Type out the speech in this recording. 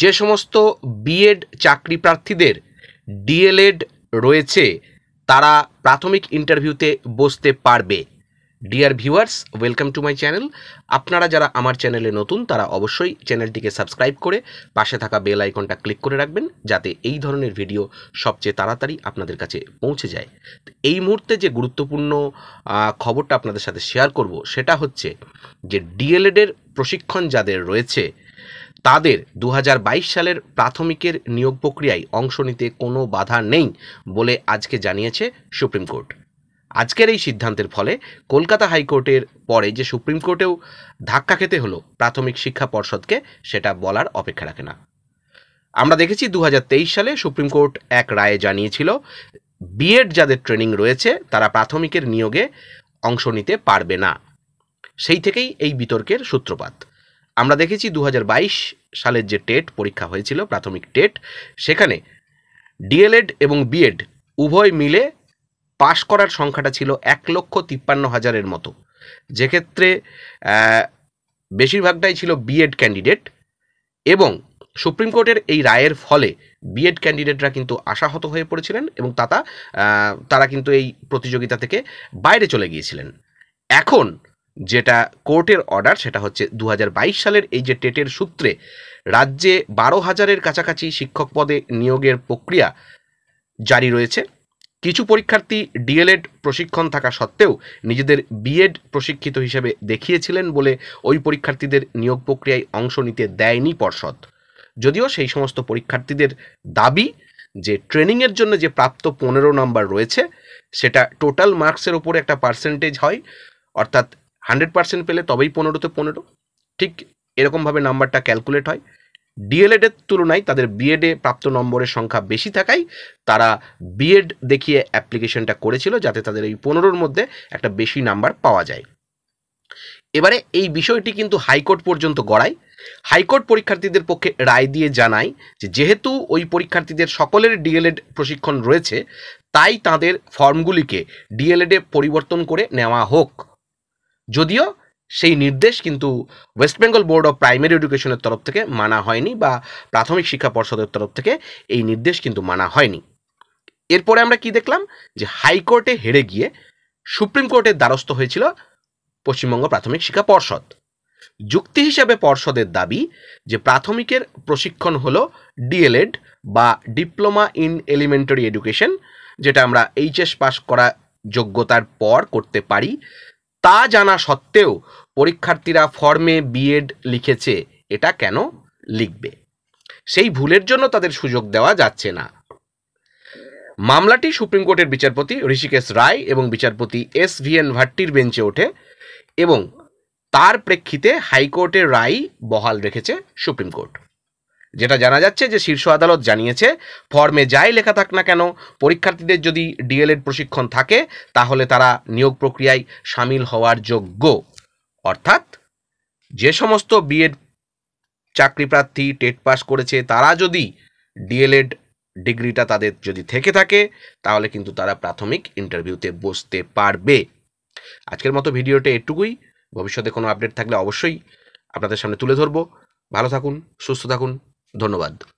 যে সমস্ত বিএড চাকরি প্রার্থীদের ডিএলএড রয়েছে তারা প্রাথমিক ইন্টারভিউতে বসতে পারবে dear viewers welcome to my channel আপনারা যারা আমার চ্যানেলে নতুন তারা অবশ্যই চ্যানেলটিকে সাবস্ক্রাইব করে পাশে থাকা বেল আইকনটা ক্লিক করে রাখবেন যাতে এই ধরনের ভিডিও সবচেয়ে তাড়াতাড়ি আপনাদের কাছে পৌঁছে যায় এই মুহূর্তে যে গুরুত্বপূর্ণ খবরটা আপনাদের সাথে শেয়ার করব সেটা হচ্ছে যে ডিএলএডের প্রশিক্ষণ যাদের রয়েছে তাদের দু সালের প্রাথমিকের নিয়োগ প্রক্রিয়ায় অংশ নিতে কোনো বাধা নেই বলে আজকে জানিয়েছে সুপ্রিম কোর্ট আজকের এই সিদ্ধান্তের ফলে কলকাতা হাইকোর্টের পরে যে সুপ্রিম কোর্টেও ধাক্কা খেতে হলো প্রাথমিক শিক্ষা পর্ষদকে সেটা বলার অপেক্ষা রাখে না আমরা দেখেছি দু সালে সুপ্রিম কোর্ট এক রায়ে জানিয়েছিল বিএড যাদের ট্রেনিং রয়েছে তারা প্রাথমিকের নিয়োগে অংশ নিতে পারবে না সেই থেকেই এই বিতর্কের সূত্রপাত আমরা দেখেছি দু সালের যে টেট পরীক্ষা হয়েছিল প্রাথমিক টেট সেখানে ডিএলএড এবং বিএড উভয় মিলে পাশ করার সংখ্যাটা ছিল এক লক্ষ তিপ্পান্ন হাজারের মতো যেক্ষেত্রে বেশিরভাগটাই ছিল বিএড ক্যান্ডিডেট এবং সুপ্রিম কোর্টের এই রায়ের ফলে বিএড ক্যান্ডিডেটরা কিন্তু আশাহত হয়ে পড়েছিলেন এবং তাতা তারা কিন্তু এই প্রতিযোগিতা থেকে বাইরে চলে গিয়েছিলেন এখন যেটা কোর্টের অর্ডার সেটা হচ্ছে দু সালের এই যে টেটের সূত্রে রাজ্যে বারো হাজারের কাছাকাছি শিক্ষক পদে নিয়োগের প্রক্রিয়া জারি রয়েছে কিছু পরীক্ষার্থী ডিএলএড প্রশিক্ষণ থাকা সত্ত্বেও নিজেদের বিএড প্রশিক্ষিত হিসেবে দেখিয়েছিলেন বলে ওই পরীক্ষার্থীদের নিয়োগ প্রক্রিয়ায় অংশ নিতে দেয়নি পর্ষদ যদিও সেই সমস্ত পরীক্ষার্থীদের দাবি যে ট্রেনিংয়ের জন্য যে প্রাপ্ত পনেরো নম্বর রয়েছে সেটা টোটাল মার্কসের ওপরে একটা পার্সেন্টেজ হয় অর্থাৎ হান্ড্রেড পার্সেন্ট পেলে তবেই পনেরোতে পনেরো ঠিক এরকমভাবে নাম্বারটা ক্যালকুলেট হয় ডিএলএডের তুলনায় তাদের বিএডে প্রাপ্ত নম্বরের সংখ্যা বেশি থাকায় তারা বিএড দেখিয়ে অ্যাপ্লিকেশনটা করেছিল যাতে তাদের এই পনেরোর মধ্যে একটা বেশি নাম্বার পাওয়া যায় এবারে এই বিষয়টি কিন্তু হাইকোর্ট পর্যন্ত গড়ায় হাইকোর্ট পরীক্ষার্থীদের পক্ষে রায় দিয়ে জানায় যে যেহেতু ওই পরীক্ষার্থীদের সকলের ডিএলএড প্রশিক্ষণ রয়েছে তাই তাদের ফর্মগুলিকে ডিএলএডে পরিবর্তন করে নেওয়া হোক যদিও সেই নির্দেশ কিন্তু West Bengal board of primary এডুকেশনের তরফ থেকে মানা হয়নি বা প্রাথমিক শিক্ষা পর্ষদের তরফ থেকে এই নির্দেশ কিন্তু মানা হয়নি এরপরে আমরা কি দেখলাম যে হাইকোর্টে হেরে গিয়ে সুপ্রিম কোর্টের দ্বারস্থ হয়েছিল পশ্চিমবঙ্গ প্রাথমিক শিক্ষা পর্ষদ যুক্তি হিসেবে পর্ষদের দাবি যে প্রাথমিকের প্রশিক্ষণ হলো ডিএলএড বা ডিপ্লোমা ইন এলিমেন্টারি এডুকেশন যেটা আমরা এইচএস পাস করা যোগ্যতার পর করতে পারি তা জানা সত্ত্বেও পরীক্ষার্থীরা ফর্মে বিএড লিখেছে এটা কেন লিখবে সেই ভুলের জন্য তাদের সুযোগ দেওয়া যাচ্ছে না মামলাটি সুপ্রিম কোর্টের বিচারপতি ঋষিকেশ রায় এবং বিচারপতি এস ভি এন ভাট্টির বেঞ্চে ওঠে এবং তার প্রেক্ষিতে হাইকোর্টের রায় বহাল রেখেছে সুপ্রিম কোর্ট যেটা জানা যাচ্ছে যে শীর্ষ আদালত জানিয়েছে ফর্মে যাই লেখা থাক না কেন পরীক্ষার্থীদের যদি ডিএলএড প্রশিক্ষণ থাকে তাহলে তারা নিয়োগ প্রক্রিয়ায় সামিল হওয়ার যোগ্য অর্থাৎ যে সমস্ত বিএড চাকরি প্রার্থী টেট পাস করেছে তারা যদি ডিএলএড ডিগ্রিটা তাদের যদি থেকে থাকে তাহলে কিন্তু তারা প্রাথমিক ইন্টারভিউতে বসতে পারবে আজকের মতো ভিডিওটা এটুকুই ভবিষ্যতে কোনো আপডেট থাকলে অবশ্যই আপনাদের সামনে তুলে ধরবো ভালো থাকুন সুস্থ থাকুন ধন্যবাদ